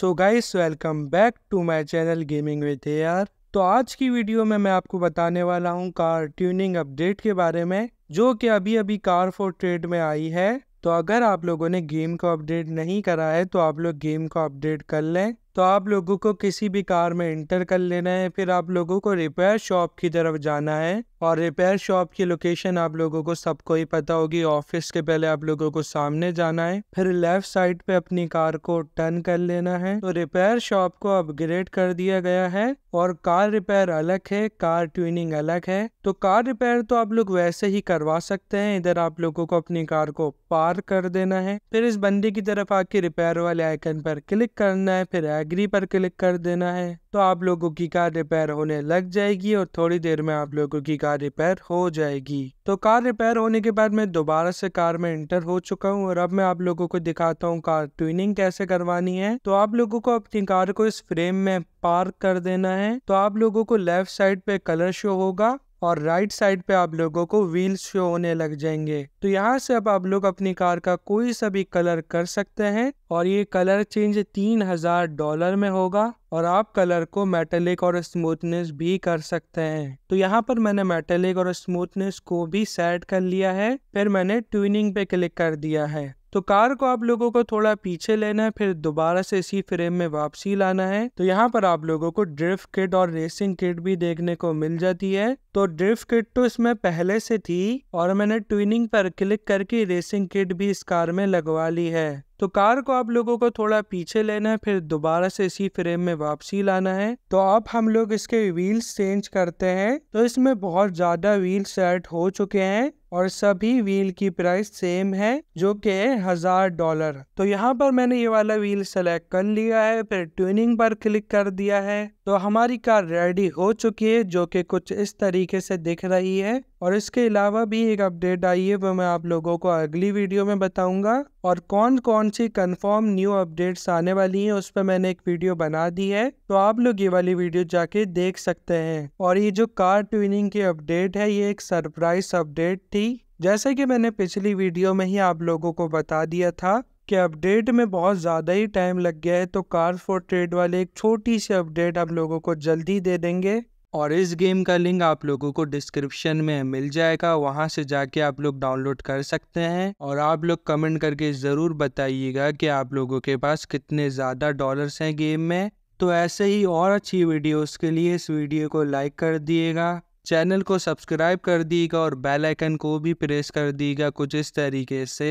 so guys welcome back to my channel gaming with a तो आज की video में मैं आपको बताने वाला हूँ कार ट्यूनिंग अपडेट के बारे में जो कि अभी अभी कार फॉर ट्रेड में आई है तो अगर आप लोगों ने गेम को अपडेट नहीं करा है तो आप लोग गेम को अपडेट कर लें तो आप लोगों को किसी भी कार में इंटर कर लेना है फिर आप लोगों को रिपेयर शॉप की तरफ जाना है और रिपेयर शॉप की लोकेशन आप लोगों को सबको ही पता होगी ऑफिस के पहले आप लोगों को सामने जाना है फिर लेफ्ट साइड पे अपनी कार को टर्न कर लेना है तो रिपेयर शॉप को अपग्रेड कर दिया गया है और कार रिपेयर अलग है कार ट्यूनिंग अलग है तो कार रिपेयर तो आप लोग वैसे ही करवा सकते हैं इधर आप लोगों को अपनी कार को पार कर देना है फिर इस बंदी की तरफ आके रिपेयर वाले आइकन पर क्लिक करना है फिर एग्री पर क्लिक कर देना है तो आप लोगों की कार रिपेयर होने लग जाएगी और थोड़ी देर में आप लोगों की कार रिपेयर हो जाएगी तो कार रिपेयर होने के बाद मैं दोबारा से कार में इंटर हो चुका हूँ और अब मैं आप लोगों को दिखाता हूँ कार ट्विनिंग कैसे करवानी है तो आप लोगों को अपनी कार को इस फ्रेम में पार्क कर देना है तो आप लोगों को लेफ्ट साइड पे कलर शो होगा और राइट साइड पे आप लोगों को व्हील्स शो होने लग जाएंगे तो यहाँ से अब आप लोग अपनी कार का कोई सा भी कलर कर सकते हैं और ये कलर चेंज तीन हजार डॉलर में होगा और आप कलर को मेटेलिक और स्मूथनेस भी कर सकते हैं तो यहाँ पर मैंने मेटेलिक और स्मूथनेस को भी सेट कर लिया है फिर मैंने ट्यूनिंग पे क्लिक कर दिया है तो कार को आप लोगों को थोड़ा पीछे लेना है फिर दोबारा से इसी फ्रेम में वापसी लाना है तो यहाँ पर आप लोगों को ड्रिफ्ट किट और रेसिंग किट भी देखने को मिल जाती है तो ड्रिफ्ट किट तो इसमें पहले से थी और मैंने ट्विनिंग पर क्लिक करके रेसिंग किट भी इस कार में लगवा ली है तो कार को आप लोगों को थोड़ा पीछे लेना है फिर दोबारा से इसी फ्रेम में वापसी लाना है तो अब हम लोग इसके व्हील्स चेंज करते हैं तो इसमें बहुत ज़्यादा व्हील सेट हो चुके हैं और सभी व्हील की प्राइस सेम है जो कि है हजार डॉलर तो यहाँ पर मैंने ये वाला व्हील सेलेक्ट कर लिया है फिर ट्यूनिंग पर क्लिक कर दिया है तो हमारी कार रेडी हो चुकी है जो कि कुछ इस तरीके से दिख रही है और इसके अलावा भी एक अपडेट आई है वो मैं आप लोगों को अगली वीडियो में बताऊंगा और कौन कौन सी कंफर्म न्यू अपडेट्स आने वाली हैं उस पर मैंने एक वीडियो बना दी है तो आप लोग ये वाली वीडियो जाके देख सकते हैं और ये जो कार ट्विनिंग की अपडेट है ये एक सरप्राइज अपडेट थी जैसे कि मैंने पिछली वीडियो में ही आप लोगों को बता दिया था कि अपडेट में बहुत ज़्यादा ही टाइम लग गया है तो कार फॉर ट्रेड वाले एक छोटी सी अपडेट आप लोगों को जल्दी दे देंगे और इस गेम का लिंक आप लोगों को डिस्क्रिप्शन में मिल जाएगा वहाँ से जाके आप लोग डाउनलोड कर सकते हैं और आप लोग कमेंट करके ज़रूर बताइएगा कि आप लोगों के पास कितने ज़्यादा डॉलर्स हैं गेम में तो ऐसे ही और अच्छी वीडियोस के लिए इस वीडियो को लाइक कर दिएगा चैनल को सब्सक्राइब कर दिएगा और बेलाइकन को भी प्रेस कर दिएगा कुछ इस तरीके से